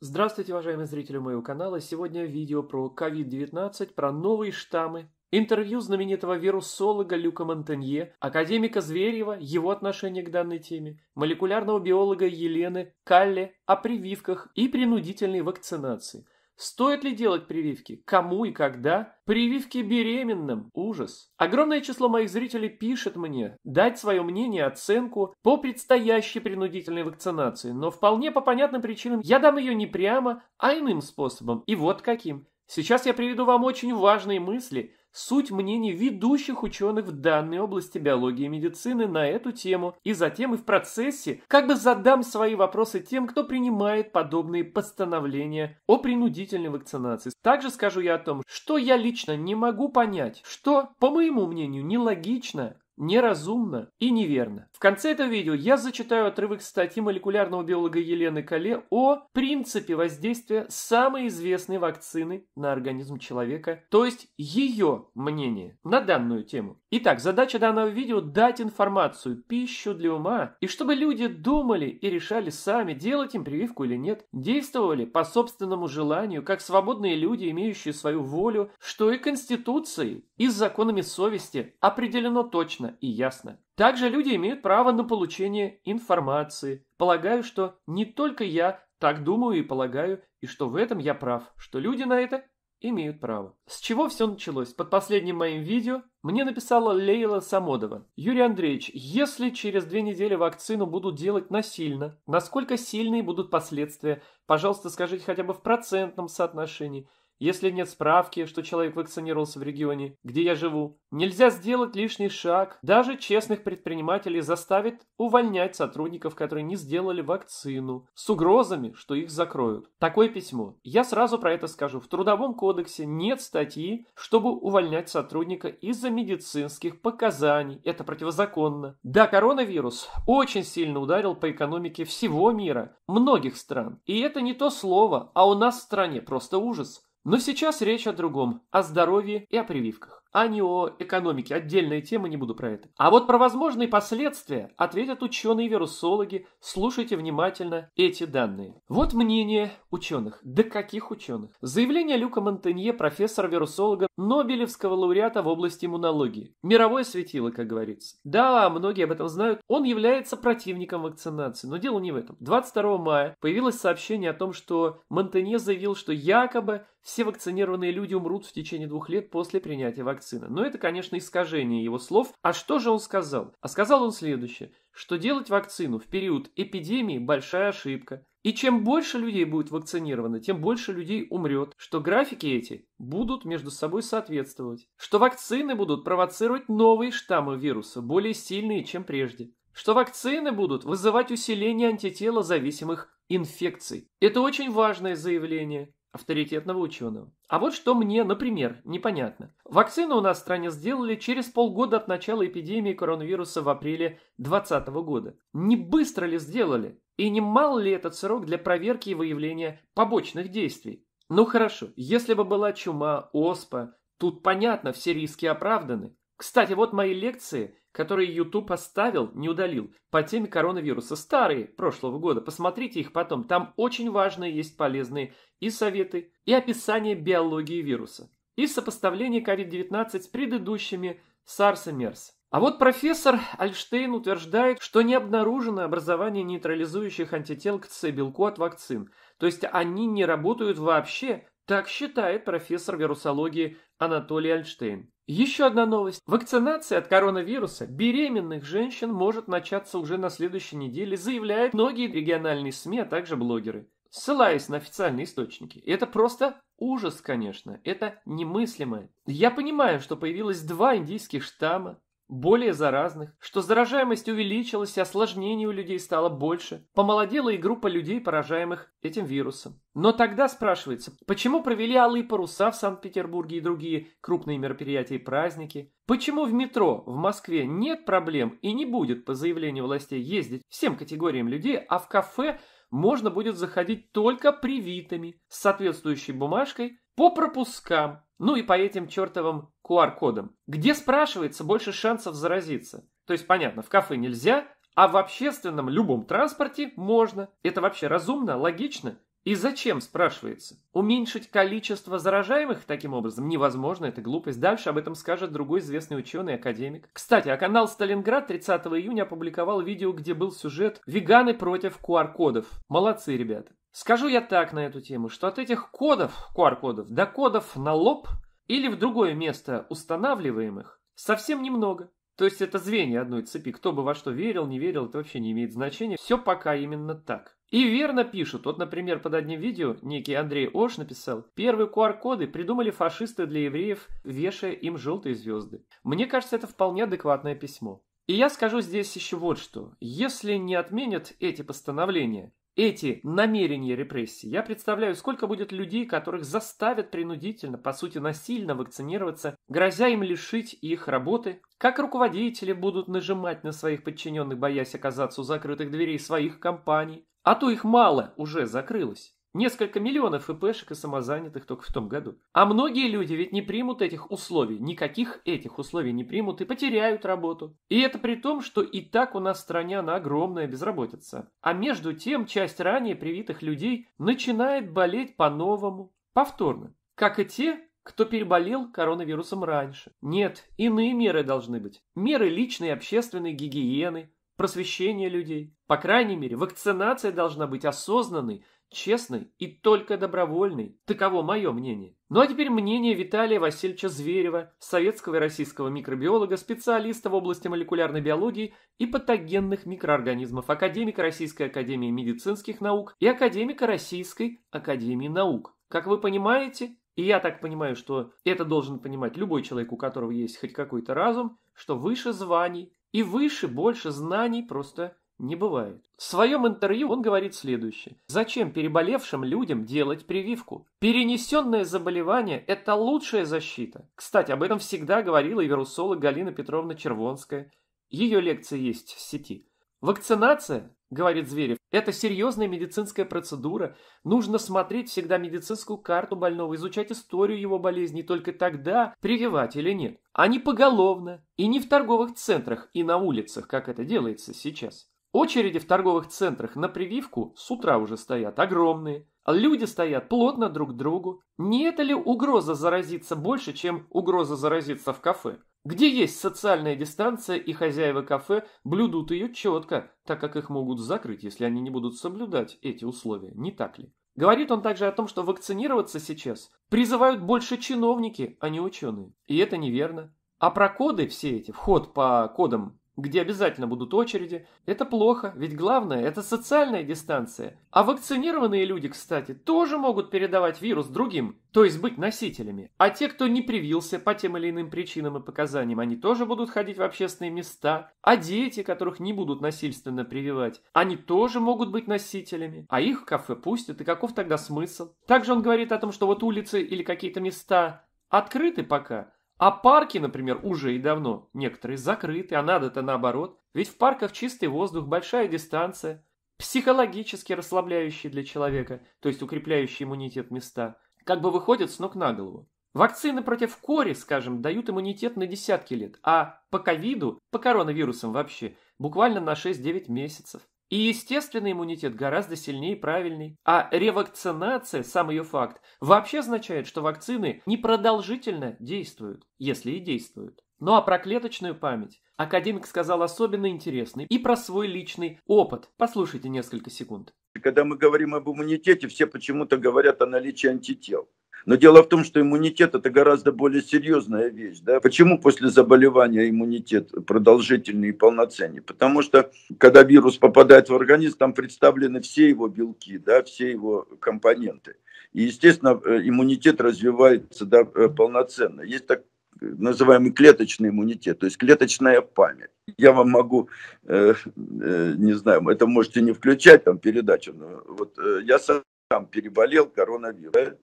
Здравствуйте, уважаемые зрители моего канала. Сегодня видео про COVID-19, про новые штаммы, интервью знаменитого вирусолога Люка Монтанье, академика Зверева, его отношение к данной теме, молекулярного биолога Елены Калле о прививках и принудительной вакцинации – Стоит ли делать прививки? Кому и когда? Прививки беременным. Ужас. Огромное число моих зрителей пишет мне дать свое мнение, оценку по предстоящей принудительной вакцинации, но вполне по понятным причинам я дам ее не прямо, а иным способом. И вот каким. Сейчас я приведу вам очень важные мысли, суть мнений ведущих ученых в данной области биологии и медицины на эту тему, и затем и в процессе как бы задам свои вопросы тем, кто принимает подобные постановления о принудительной вакцинации. Также скажу я о том, что я лично не могу понять, что, по моему мнению, нелогично, неразумно и неверно. В конце этого видео я зачитаю отрывок статьи молекулярного биолога Елены Кале о принципе воздействия самой известной вакцины на организм человека, то есть ее мнение на данную тему. Итак, задача данного видео – дать информацию, пищу для ума, и чтобы люди думали и решали сами, делать им прививку или нет, действовали по собственному желанию, как свободные люди, имеющие свою волю, что и Конституцией, и с законами совести определено точно и ясно. Также люди имеют право на получение информации. Полагаю, что не только я так думаю и полагаю, и что в этом я прав, что люди на это имеют право. С чего все началось? Под последним моим видео мне написала Лейла Самодова. Юрий Андреевич, если через две недели вакцину будут делать насильно, насколько сильные будут последствия? Пожалуйста, скажите хотя бы в процентном соотношении. Если нет справки, что человек вакцинировался в регионе, где я живу, нельзя сделать лишний шаг. Даже честных предпринимателей заставит увольнять сотрудников, которые не сделали вакцину, с угрозами, что их закроют. Такое письмо. Я сразу про это скажу. В Трудовом кодексе нет статьи, чтобы увольнять сотрудника из-за медицинских показаний. Это противозаконно. Да, коронавирус очень сильно ударил по экономике всего мира, многих стран. И это не то слово, а у нас в стране просто ужас. Но сейчас речь о другом, о здоровье и о прививках а не о экономике. Отдельная тема, не буду про это. А вот про возможные последствия ответят ученые-вирусологи. Слушайте внимательно эти данные. Вот мнение ученых. Да каких ученых? Заявление Люка Монтенье, профессора-вирусолога, Нобелевского лауреата в области иммунологии. Мировое светило, как говорится. Да, многие об этом знают. Он является противником вакцинации, но дело не в этом. 22 мая появилось сообщение о том, что Монтенье заявил, что якобы все вакцинированные люди умрут в течение двух лет после принятия вакцины картина. Но это, конечно, искажение его слов. А что же он сказал? А сказал он следующее, что делать вакцину в период эпидемии – большая ошибка. И чем больше людей будет вакцинировано, тем больше людей умрет, что графики эти будут между собой соответствовать, что вакцины будут провоцировать новые штаммы вируса, более сильные, чем прежде, что вакцины будут вызывать усиление антитело зависимых инфекций. Это очень важное заявление авторитетного ученого. А вот что мне, например, непонятно. Вакцину у нас в стране сделали через полгода от начала эпидемии коронавируса в апреле 2020 года. Не быстро ли сделали? И не мал ли этот срок для проверки и выявления побочных действий? Ну хорошо, если бы была чума, оспа, тут понятно, все риски оправданы. Кстати, вот мои лекции которые YouTube оставил, не удалил, по теме коронавируса. Старые, прошлого года, посмотрите их потом. Там очень важные есть полезные и советы, и описание биологии вируса, и сопоставление COVID-19 с предыдущими SARS и MERS. А вот профессор Альштейн утверждает, что не обнаружено образование нейтрализующих антител к С-белку от вакцин, то есть они не работают вообще, так считает профессор вирусологии Анатолий Альштейн. Еще одна новость. Вакцинация от коронавируса беременных женщин может начаться уже на следующей неделе, заявляют многие региональные СМИ, а также блогеры. Ссылаясь на официальные источники. Это просто ужас, конечно. Это немыслимо. Я понимаю, что появилось два индийских штамма, более заразных, что заражаемость увеличилась, осложнений у людей стало больше, помолодела и группа людей, поражаемых этим вирусом. Но тогда спрашивается, почему провели алые паруса в Санкт-Петербурге и другие крупные мероприятия и праздники? Почему в метро в Москве нет проблем и не будет, по заявлению властей, ездить всем категориям людей, а в кафе можно будет заходить только привитыми с соответствующей бумажкой по пропускам ну и по этим чертовым QR-кодам, где спрашивается больше шансов заразиться. То есть, понятно, в кафе нельзя, а в общественном любом транспорте можно. Это вообще разумно, логично и зачем, спрашивается? Уменьшить количество заражаемых таким образом невозможно, это глупость. Дальше об этом скажет другой известный ученый, академик. Кстати, а канал «Сталинград» 30 июня опубликовал видео, где был сюжет «Веганы против QR-кодов». Молодцы, ребята. Скажу я так на эту тему, что от этих кодов, QR-кодов, до кодов на лоб или в другое место устанавливаемых совсем немного. То есть это звенья одной цепи. Кто бы во что верил, не верил, это вообще не имеет значения. Все пока именно так. И верно пишут. Вот, например, под одним видео некий Андрей Ош написал «Первые QR-коды придумали фашисты для евреев, вешая им желтые звезды». Мне кажется, это вполне адекватное письмо. И я скажу здесь еще вот что. Если не отменят эти постановления, эти намерения репрессий, я представляю, сколько будет людей, которых заставят принудительно, по сути насильно вакцинироваться, грозя им лишить их работы, как руководители будут нажимать на своих подчиненных, боясь оказаться у закрытых дверей своих компаний, а то их мало уже закрылось. Несколько миллионов ИПшек и самозанятых только в том году. А многие люди ведь не примут этих условий, никаких этих условий не примут и потеряют работу. И это при том, что и так у нас в стране она огромная безработица. А между тем часть ранее привитых людей начинает болеть по-новому, повторно. Как и те, кто переболел коронавирусом раньше. Нет, иные меры должны быть. Меры личной и общественной гигиены, просвещение людей. По крайней мере, вакцинация должна быть осознанной, честной и только добровольной. Таково мое мнение. Ну а теперь мнение Виталия Васильевича Зверева, советского и российского микробиолога, специалиста в области молекулярной биологии и патогенных микроорганизмов, академика Российской Академии Медицинских Наук и академика Российской Академии Наук. Как вы понимаете, и я так понимаю, что это должен понимать любой человек, у которого есть хоть какой-то разум, что выше званий и выше, больше знаний просто не бывает. В своем интервью он говорит следующее. Зачем переболевшим людям делать прививку? Перенесенное заболевание – это лучшая защита. Кстати, об этом всегда говорила и вирусолог Галина Петровна Червонская. Ее лекции есть в сети. Вакцинация, говорит Зверев, это серьезная медицинская процедура. Нужно смотреть всегда медицинскую карту больного, изучать историю его болезни, только тогда прививать или нет. А не поголовно, и не в торговых центрах, и на улицах, как это делается сейчас. Очереди в торговых центрах на прививку с утра уже стоят огромные. Люди стоят плотно друг к другу. Не это ли угроза заразиться больше, чем угроза заразиться в кафе? где есть социальная дистанция, и хозяева кафе блюдут ее четко, так как их могут закрыть, если они не будут соблюдать эти условия, не так ли? Говорит он также о том, что вакцинироваться сейчас призывают больше чиновники, а не ученые. И это неверно. А про коды все эти, вход по кодам где обязательно будут очереди. Это плохо, ведь главное – это социальная дистанция. А вакцинированные люди, кстати, тоже могут передавать вирус другим, то есть быть носителями. А те, кто не привился по тем или иным причинам и показаниям, они тоже будут ходить в общественные места. А дети, которых не будут насильственно прививать, они тоже могут быть носителями. А их в кафе пустят, и каков тогда смысл? Также он говорит о том, что вот улицы или какие-то места открыты пока – а парки, например, уже и давно некоторые закрыты, а надо-то наоборот. Ведь в парках чистый воздух, большая дистанция, психологически расслабляющие для человека, то есть укрепляющие иммунитет места, как бы выходят с ног на голову. Вакцины против кори, скажем, дают иммунитет на десятки лет, а по ковиду, по коронавирусам вообще, буквально на 6-9 месяцев. И естественный иммунитет гораздо сильнее и правильный. А ревакцинация, сам ее факт, вообще означает, что вакцины непродолжительно действуют, если и действуют. Ну а про клеточную память академик сказал особенно интересный и про свой личный опыт. Послушайте несколько секунд. Когда мы говорим об иммунитете, все почему-то говорят о наличии антител. Но дело в том, что иммунитет это гораздо более серьезная вещь. Да? Почему после заболевания иммунитет продолжительный и полноценный? Потому что когда вирус попадает в организм, там представлены все его белки, да, все его компоненты. И, естественно, э, иммунитет развивается да, э, полноценно. Есть так называемый клеточный иммунитет, то есть клеточная память. Я вам могу, э, э, не знаю, это можете не включать там передачу, но вот э, я сам переболел коронавирусом.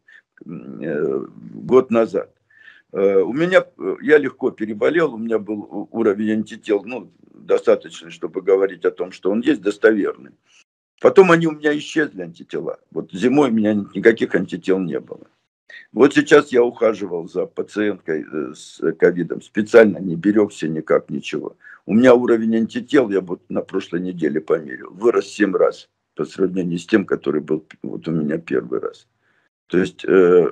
Э, год назад. Э, у меня, э, я легко переболел, у меня был уровень антител, ну, достаточно чтобы говорить о том, что он есть, достоверный. Потом они у меня исчезли, антитела. Вот зимой у меня никаких антител не было. Вот сейчас я ухаживал за пациенткой с ковидом, специально не берегся никак, ничего. У меня уровень антител, я вот на прошлой неделе померил, вырос 7 раз по сравнению с тем, который был вот у меня первый раз. То есть, э,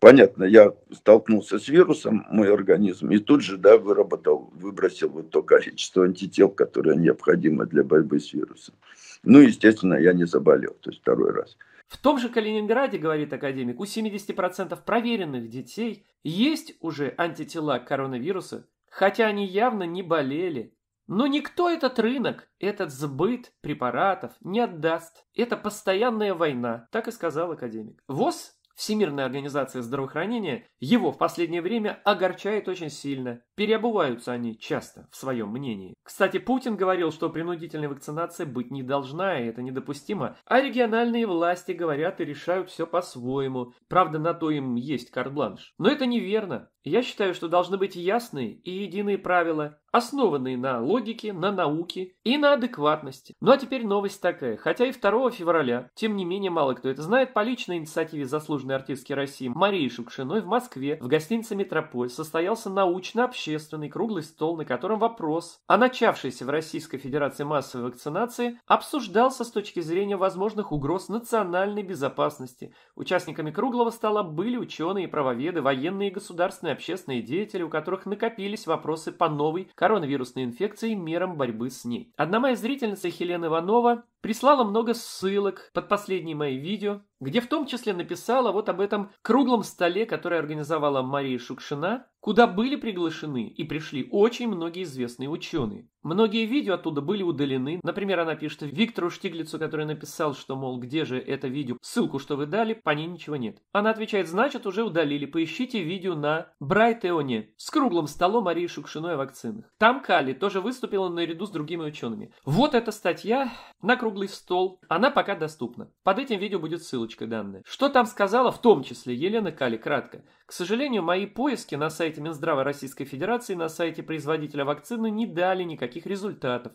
понятно, я столкнулся с вирусом, мой организм, и тут же, да, выработал, выбросил вот то количество антител, которое необходимо для борьбы с вирусом. Ну, естественно, я не заболел, то есть второй раз. В том же Калининграде, говорит академик, у 70% проверенных детей есть уже антитела коронавируса, хотя они явно не болели но никто этот рынок, этот сбыт препаратов не отдаст. Это постоянная война, так и сказал академик. ВОЗ Всемирная организация здравоохранения его в последнее время огорчает очень сильно. Переобуваются они часто в своем мнении. Кстати, Путин говорил, что принудительной вакцинации быть не должна, и это недопустимо. А региональные власти говорят и решают все по-своему. Правда, на то им есть карт-бланш. Но это неверно. Я считаю, что должны быть ясные и единые правила, основанные на логике, на науке и на адекватности. Ну а теперь новость такая. Хотя и 2 февраля, тем не менее мало кто это знает, по личной инициативе заслуженного народной артистки России Марии Шукшиной в Москве в гостинице «Метрополь» состоялся научно-общественный круглый стол, на котором вопрос о начавшейся в Российской Федерации массовой вакцинации обсуждался с точки зрения возможных угроз национальной безопасности. Участниками круглого стола были ученые и правоведы, военные и государственные общественные деятели, у которых накопились вопросы по новой коронавирусной инфекции и мерам борьбы с ней. Одна моя зрительница Хелена Иванова прислала много ссылок под последние мои видео, где в том числе написала вот об этом круглом столе, который организовала Мария Шукшина, куда были приглашены и пришли очень многие известные ученые. Многие видео оттуда были удалены. Например, она пишет Виктору Штиглицу, который написал, что, мол, где же это видео, ссылку, что вы дали, по ней ничего нет. Она отвечает, значит, уже удалили, поищите видео на Брайтеоне с круглым столом Марии Шукшиной о вакцинах. Там Кали тоже выступила наряду с другими учеными. Вот эта статья на круглом круглый стол. Она пока доступна. Под этим видео будет ссылочка данная. Что там сказала, в том числе Елена Кали, кратко. К сожалению, мои поиски на сайте Минздрава Российской Федерации, на сайте производителя вакцины не дали никаких результатов.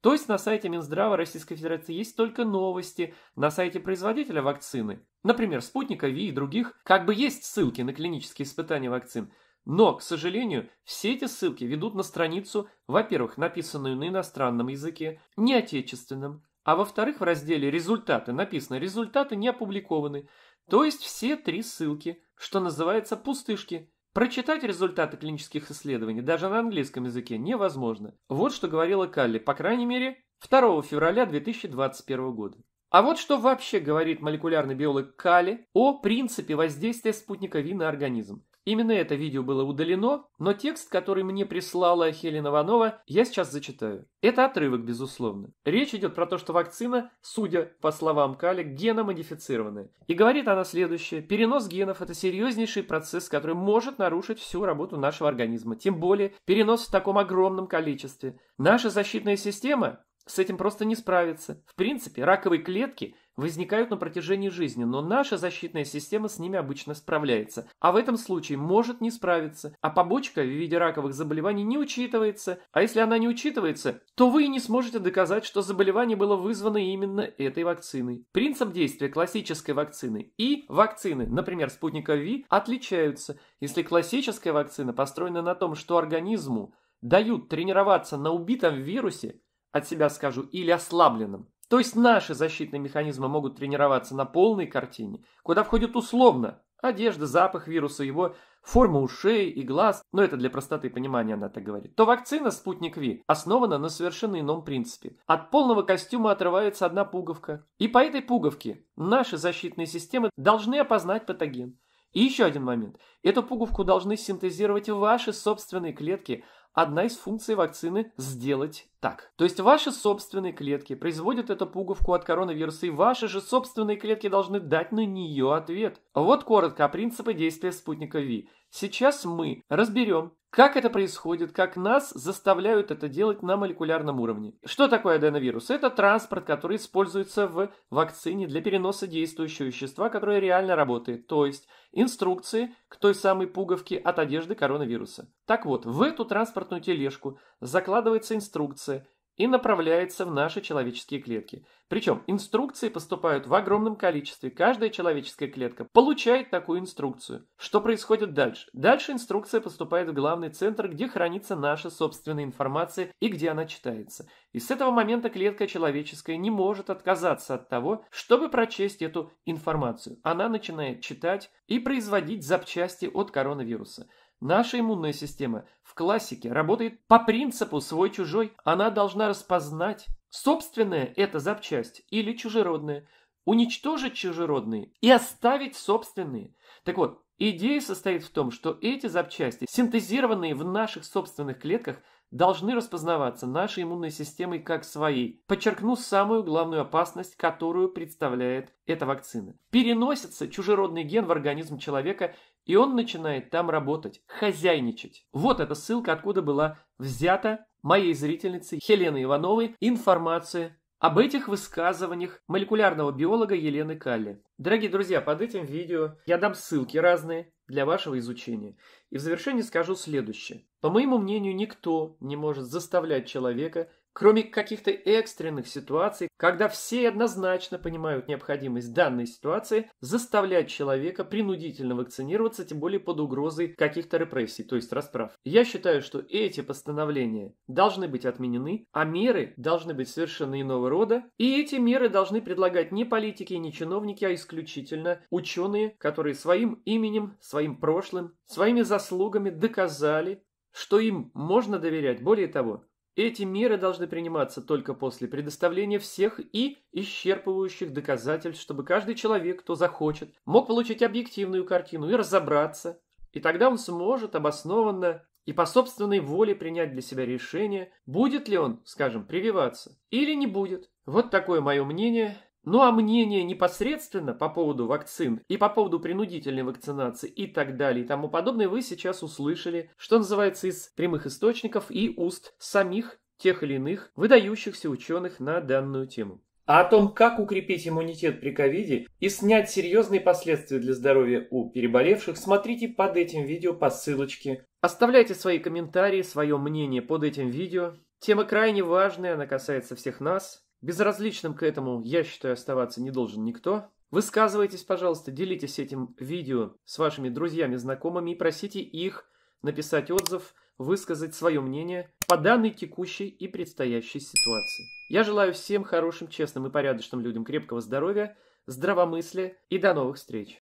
То есть на сайте Минздрава Российской Федерации есть только новости, на сайте производителя вакцины, например, спутника ВИ и других, как бы есть ссылки на клинические испытания вакцин, но, к сожалению, все эти ссылки ведут на страницу, во-первых, написанную на иностранном языке, не отечественном, а во-вторых, в разделе «Результаты» написано «Результаты не опубликованы», то есть все три ссылки, что называется пустышки. Прочитать результаты клинических исследований даже на английском языке невозможно. Вот что говорила Калли, по крайней мере, 2 февраля 2021 года. А вот что вообще говорит молекулярный биолог Калли о принципе воздействия спутника Ви на организм. Именно это видео было удалено, но текст, который мне прислала Хелена Ванова, я сейчас зачитаю. Это отрывок, безусловно. Речь идет про то, что вакцина, судя по словам Калик, геномодифицированная. И говорит она следующее. Перенос генов – это серьезнейший процесс, который может нарушить всю работу нашего организма. Тем более, перенос в таком огромном количестве. Наша защитная система с этим просто не справится. В принципе, раковые клетки возникают на протяжении жизни, но наша защитная система с ними обычно справляется, а в этом случае может не справиться, а побочка в виде раковых заболеваний не учитывается, а если она не учитывается, то вы и не сможете доказать, что заболевание было вызвано именно этой вакциной. Принцип действия классической вакцины и вакцины, например, спутника ВИ, отличаются, если классическая вакцина построена на том, что организму дают тренироваться на убитом вирусе, от себя скажу, или ослабленном, то есть наши защитные механизмы могут тренироваться на полной картине, куда входит условно одежда, запах вируса, его форма ушей и глаз, но это для простоты понимания она так говорит, то вакцина «Спутник Ви» основана на совершенно ином принципе. От полного костюма отрывается одна пуговка. И по этой пуговке наши защитные системы должны опознать патоген. И еще один момент. Эту пуговку должны синтезировать ваши собственные клетки, одна из функций вакцины сделать так. То есть ваши собственные клетки производят эту пуговку от коронавируса, и ваши же собственные клетки должны дать на нее ответ. Вот коротко о принципе действия спутника ВИ. Сейчас мы разберем, как это происходит, как нас заставляют это делать на молекулярном уровне. Что такое аденовирус? Это транспорт, который используется в вакцине для переноса действующего вещества, которое реально работает, то есть инструкции к той самой пуговке от одежды коронавируса. Так вот, в эту транспортную тележку закладывается инструкция, и направляется в наши человеческие клетки. Причем инструкции поступают в огромном количестве. Каждая человеческая клетка получает такую инструкцию. Что происходит дальше? Дальше инструкция поступает в главный центр, где хранится наша собственная информация и где она читается. И с этого момента клетка человеческая не может отказаться от того, чтобы прочесть эту информацию. Она начинает читать и производить запчасти от коронавируса – Наша иммунная система в классике работает по принципу свой-чужой. Она должна распознать, собственная это запчасть или чужеродная, уничтожить чужеродные и оставить собственные. Так вот, идея состоит в том, что эти запчасти, синтезированные в наших собственных клетках, должны распознаваться нашей иммунной системой как своей. Подчеркну самую главную опасность, которую представляет эта вакцина. Переносится чужеродный ген в организм человека и он начинает там работать, хозяйничать. Вот эта ссылка, откуда была взята моей зрительницей Елены Ивановой информация об этих высказываниях молекулярного биолога Елены Калли. Дорогие друзья, под этим видео я дам ссылки разные для вашего изучения. И в завершении скажу следующее. По моему мнению, никто не может заставлять человека Кроме каких-то экстренных ситуаций, когда все однозначно понимают необходимость данной ситуации, заставлять человека принудительно вакцинироваться, тем более под угрозой каких-то репрессий, то есть расправ. Я считаю, что эти постановления должны быть отменены, а меры должны быть совершенно иного рода, и эти меры должны предлагать не политики, и не чиновники, а исключительно ученые, которые своим именем, своим прошлым, своими заслугами доказали, что им можно доверять. Более того, эти меры должны приниматься только после предоставления всех и исчерпывающих доказательств, чтобы каждый человек, кто захочет, мог получить объективную картину и разобраться. И тогда он сможет обоснованно и по собственной воле принять для себя решение, будет ли он, скажем, прививаться или не будет. Вот такое мое мнение. Ну а мнение непосредственно по поводу вакцин и по поводу принудительной вакцинации и так далее и тому подобное вы сейчас услышали, что называется, из прямых источников и уст самих тех или иных выдающихся ученых на данную тему. А о том, как укрепить иммунитет при ковиде и снять серьезные последствия для здоровья у переболевших, смотрите под этим видео по ссылочке. Оставляйте свои комментарии, свое мнение под этим видео. Тема крайне важная, она касается всех нас. Безразличным к этому, я считаю, оставаться не должен никто. Высказывайтесь, пожалуйста, делитесь этим видео с вашими друзьями, знакомыми и просите их написать отзыв, высказать свое мнение по данной текущей и предстоящей ситуации. Я желаю всем хорошим, честным и порядочным людям крепкого здоровья, здравомыслия и до новых встреч!